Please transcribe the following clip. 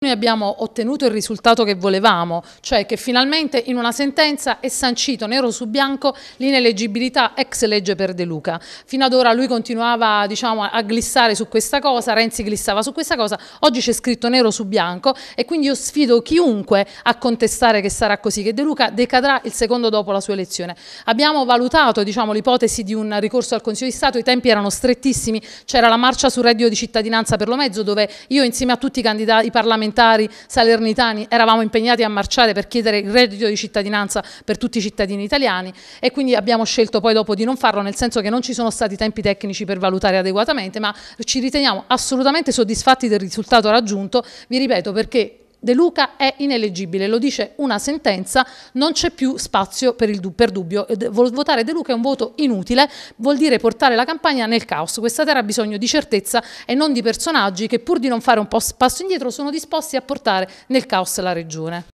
Noi abbiamo ottenuto il risultato che volevamo, cioè che finalmente in una sentenza è sancito nero su bianco l'ineleggibilità ex legge per De Luca. Fino ad ora lui continuava diciamo, a glissare su questa cosa, Renzi glissava su questa cosa, oggi c'è scritto nero su bianco e quindi io sfido chiunque a contestare che sarà così, che De Luca decadrà il secondo dopo la sua elezione. Abbiamo valutato diciamo, l'ipotesi di un ricorso al Consiglio di Stato, i tempi erano strettissimi, c'era la marcia sul reddito di cittadinanza per lo mezzo dove io insieme a tutti i, candidati parlamentari parlamentari salernitani eravamo impegnati a marciare per chiedere il reddito di cittadinanza per tutti i cittadini italiani e quindi abbiamo scelto poi dopo di non farlo nel senso che non ci sono stati tempi tecnici per valutare adeguatamente ma ci riteniamo assolutamente soddisfatti del risultato raggiunto, vi ripeto perché De Luca è ineleggibile, lo dice una sentenza, non c'è più spazio per, il, per dubbio. Votare De Luca è un voto inutile, vuol dire portare la campagna nel caos. Questa terra ha bisogno di certezza e non di personaggi che pur di non fare un passo indietro sono disposti a portare nel caos la regione.